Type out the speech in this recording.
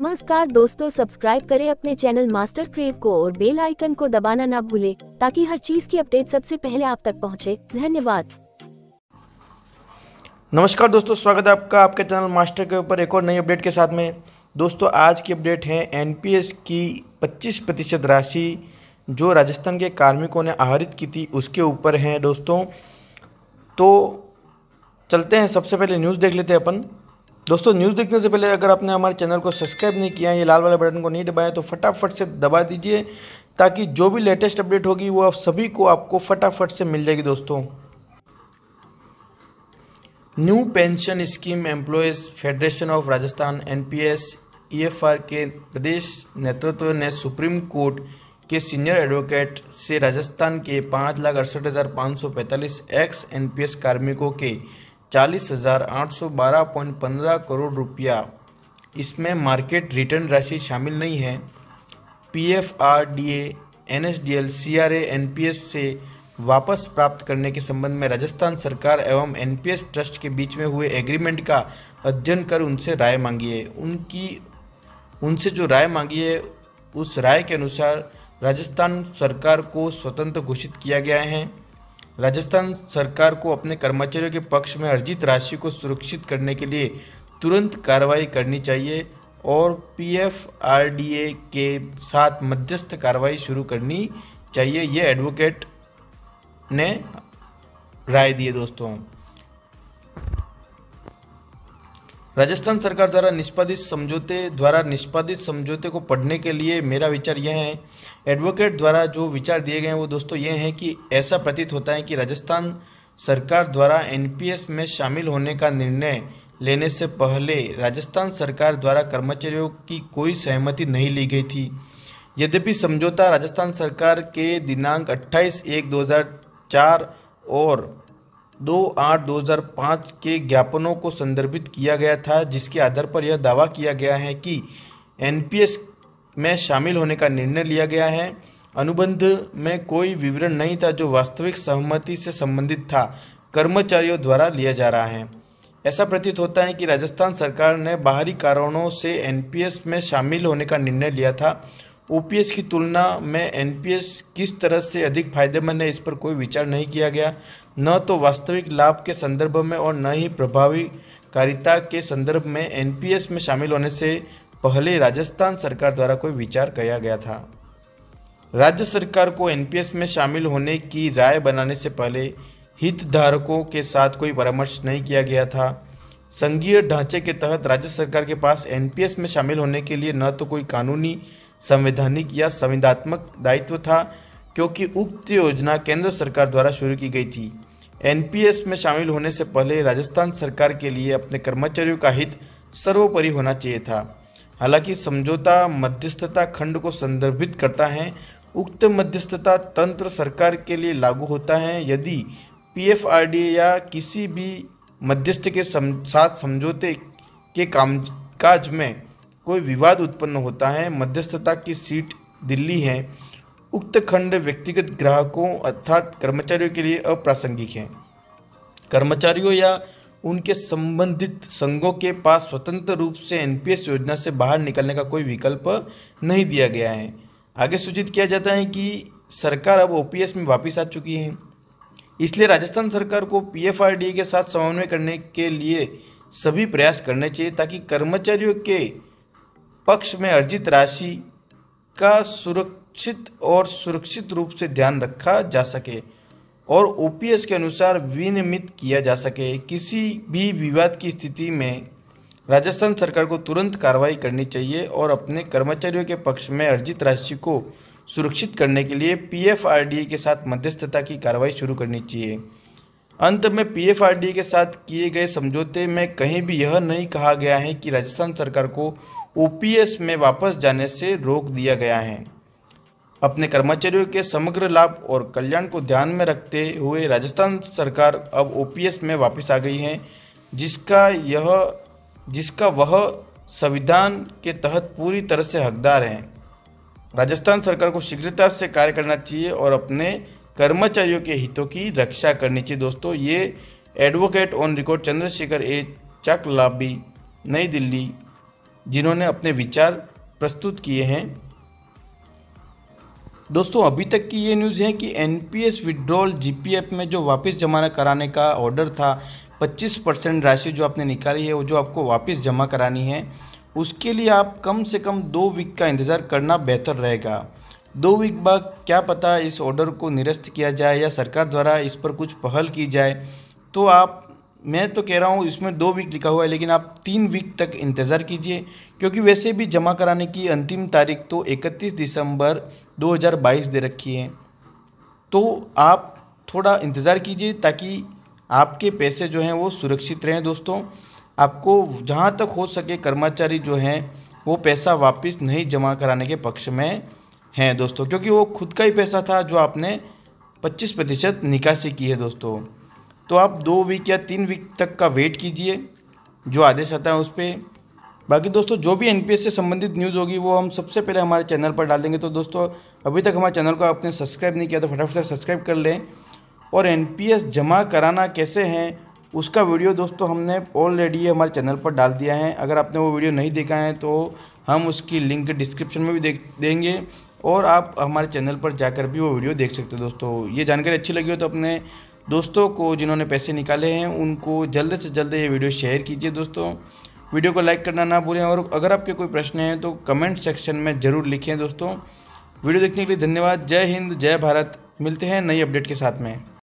नमस्कार दोस्तों सब्सक्राइब करें अपने चैनल मास्टर क्रेव को और बेल आइकन को दबाना ना भूले ताकि हर चीज की अपडेट सबसे पहले आप तक पहुंचे धन्यवाद नमस्कार दोस्तों स्वागत है आपका आपके चैनल मास्टर के ऊपर एक और नई अपडेट के साथ में दोस्तों आज की अपडेट है एनपीएस की 25 प्रतिशत राशि जो राजस्थान के कार्मिकों ने आहरित की थी उसके ऊपर है दोस्तों तो चलते हैं सबसे पहले न्यूज़ देख लेते हैं अपन दोस्तों न्यूज़ देखने से पहले अगर आपने हमारे चैनल को सब्सक्राइब नहीं किया है ये लाल वाले बटन को नहीं दबाया तो फटाफट से दबा दीजिए ताकि जो भी लेटेस्ट अपडेट होगी वो आप सभी को आपको फटाफट से मिल जाएगी दोस्तों new pension scheme employees federation of Rajasthan NPS EFR के प्रदेश नेतृत्व ने सुप्रीम कोर्ट के सीनियर एडवोकेट से राजस्थान के पाँच लाख अड़सठ हज़ार पाँच सौ पैंतालीस एक्स एन कार्मिकों के चालीस हजार आठ सौ बारह पॉइंट पंद्रह करोड़ रुपया इसमें मार्केट रिटर्न राशि शामिल नहीं है P F R D A N S D L C R A N P S से वापस प्राप्त करने के संबंध में राजस्थान सरकार एवं एन पी एस ट्रस्ट के बीच में हुए एग्रीमेंट का अध्ययन कर उनसे राय मांगी है उनकी उनसे जो राय मांगी है उस राय के अनुसार राजस्थान सरकार को स्वतंत्र घोषित किया गया है राजस्थान सरकार को अपने कर्मचारियों के पक्ष में अर्जित राशि को सुरक्षित करने के लिए तुरंत कार्रवाई करनी चाहिए और ए के साथ मध्यस्थ कार्रवाई शुरू करनी चाहिए ये एडवोकेट ने राय दिए दोस्तों राजस्थान सरकार द्वारा निष्पादित समझौते द्वारा निष्पादित समझौते को पढ़ने के लिए मेरा विचार यह है एडवोकेट द्वारा जो विचार दिए गए हैं वो दोस्तों ये हैं कि ऐसा प्रतीत होता है कि राजस्थान सरकार द्वारा एनपीएस में शामिल होने का निर्णय लेने से पहले राजस्थान सरकार द्वारा कर्मचारियों की कोई सहमति नहीं ली गई थी यद्यपि समझौता राजस्थान सरकार के दिनांक अट्ठाईस एक दो और दो आठ दो हजार पाँच के ज्ञापनों को संदर्भित किया गया था जिसके आधार पर यह दावा किया गया है कि एनपीएस में शामिल होने का निर्णय लिया गया है अनुबंध में कोई विवरण नहीं था जो वास्तविक सहमति से संबंधित था कर्मचारियों द्वारा लिया जा रहा है ऐसा प्रतीत होता है कि राजस्थान सरकार ने बाहरी कारणों से एनपीएस में शामिल होने का निर्णय लिया था ओपीएस की तुलना में एनपीएस किस तरह से अधिक फायदेमंद है इस पर कोई विचार नहीं किया गया न तो वास्तविक लाभ के संदर्भ में और न ही प्रभावीकारिता के संदर्भ में एनपीएस में शामिल होने से पहले राजस्थान सरकार द्वारा कोई विचार किया गया था राज्य सरकार को एनपीएस में शामिल होने की राय बनाने से पहले हितधारकों के साथ कोई परामर्श नहीं किया गया था संघीय ढांचे के तहत राज्य सरकार के पास एनपीएस में शामिल होने के लिए न तो कोई कानूनी संवैधानिक या संविधात्मक दायित्व था क्योंकि उक्त योजना केंद्र सरकार द्वारा शुरू की गई थी एनपीएस में शामिल होने से पहले राजस्थान सरकार के लिए अपने कर्मचारियों का हित सर्वोपरि होना चाहिए था हालांकि समझौता मध्यस्थता खंड को संदर्भित करता है उक्त मध्यस्थता तंत्र सरकार के लिए लागू होता है यदि पी या किसी भी मध्यस्थ के सम, साथ समझौते के काम काज में कोई विवाद उत्पन्न होता है मध्यस्थता की सीट दिल्ली है उक्त खंड व्यक्तिगत ग्राहकों अर्थात कर्मचारियों के लिए अप्रासंगिक है कर्मचारियों या उनके संबंधित संघों के पास स्वतंत्र रूप से एनपीएस योजना से बाहर निकलने का कोई विकल्प नहीं दिया गया है आगे सूचित किया जाता है कि सरकार अब ओपीएस में वापस आ चुकी है इसलिए राजस्थान सरकार को पीएफआरडीए के साथ समन्वय करने के लिए सभी प्रयास करने चाहिए ताकि कर्मचारियों के पक्ष में अर्जित राशि का सुरक्षित और सुरक्षित रूप से ध्यान रखा जा सके और ओपीएस के अनुसार विनियमित किया जा सके किसी भी विवाद की स्थिति में राजस्थान सरकार को तुरंत कार्रवाई करनी चाहिए और अपने कर्मचारियों के पक्ष में अर्जित राशि को सुरक्षित करने के लिए पीएफआरडीए के साथ मध्यस्थता की कार्रवाई शुरू करनी चाहिए अंत में पीएफआरडीए के साथ किए गए समझौते में कहीं भी यह नहीं कहा गया है कि राजस्थान सरकार को ओपीएस में वापस जाने से रोक दिया गया है अपने कर्मचारियों के समग्र लाभ और कल्याण को ध्यान में रखते हुए राजस्थान सरकार अब ओपीएस में वापस आ गई है जिसका यह जिसका वह संविधान के तहत पूरी तरह से हकदार हैं राजस्थान सरकार को शीघ्रता से कार्य करना चाहिए और अपने कर्मचारियों के हितों की रक्षा करनी चाहिए दोस्तों ये advocate on record Chandrashekhar A Chaklabi नई दिल्ली जिन्होंने अपने विचार प्रस्तुत किए हैं दोस्तों अभी तक की ये न्यूज़ है कि N P S withdrawal G P F में जो वापस जमा कराने का ऑर्डर था 25 परसेंट राशि जो आपने निकाली है वो जो आपको वापस जमा करानी है उसके लिए आप कम से कम दो वीक का इंतज़ार करना बेहतर रहेगा दो वीक बाद क्या पता इस ऑर्डर को निरस्त किया जाए या सरकार द्वारा इस पर कुछ पहल की जाए तो आप मैं तो कह रहा हूँ इसमें दो वीक लिखा हुआ है लेकिन आप तीन वीक तक इंतज़ार कीजिए क्योंकि वैसे भी जमा कराने की अंतिम तारीख तो 31 दिसंबर 2022 दे रखी है तो आप थोड़ा इंतज़ार कीजिए ताकि आपके पैसे जो हैं वो सुरक्षित रहें दोस्तों आपको जहाँ तक हो सके कर्मचारी जो हैं वो पैसा वापस नहीं जमा कराने के पक्ष में हैं दोस्तों क्योंकि वो खुद का ही पैसा था जो आपने पच्चीस प्रतिशत निकासी की है दोस्तों तो आप दो वीक या तीन वीक तक का वेट कीजिए जो आदेश आता है उस पर बाकी दोस्तों जो भी एन से संबंधित न्यूज़ होगी वो हम सबसे पहले हमारे चैनल पर डाल देंगे तो दोस्तों अभी तक हमारे चैनल को आपने सब्सक्राइब नहीं किया तो फटाफट से सब्सक्राइब कर लें और एन जमा कराना कैसे है उसका वीडियो दोस्तों हमने ऑलरेडी हमारे चैनल पर डाल दिया है अगर आपने वो वीडियो नहीं देखा है तो हम उसकी लिंक डिस्क्रिप्शन में भी देख देंगे और आप हमारे चैनल पर जाकर भी वो वीडियो देख सकते हो दोस्तों ये जानकारी अच्छी लगी हो तो अपने दोस्तों को जिन्होंने पैसे निकाले हैं उनको जल्द से जल्द ये वीडियो शेयर कीजिए दोस्तों वीडियो को लाइक करना ना भूलें और अगर आपके कोई प्रश्न हैं तो कमेंट सेक्शन में ज़रूर लिखें दोस्तों वीडियो देखने के लिए धन्यवाद जय हिंद जय भारत मिलते हैं नई अपडेट के साथ में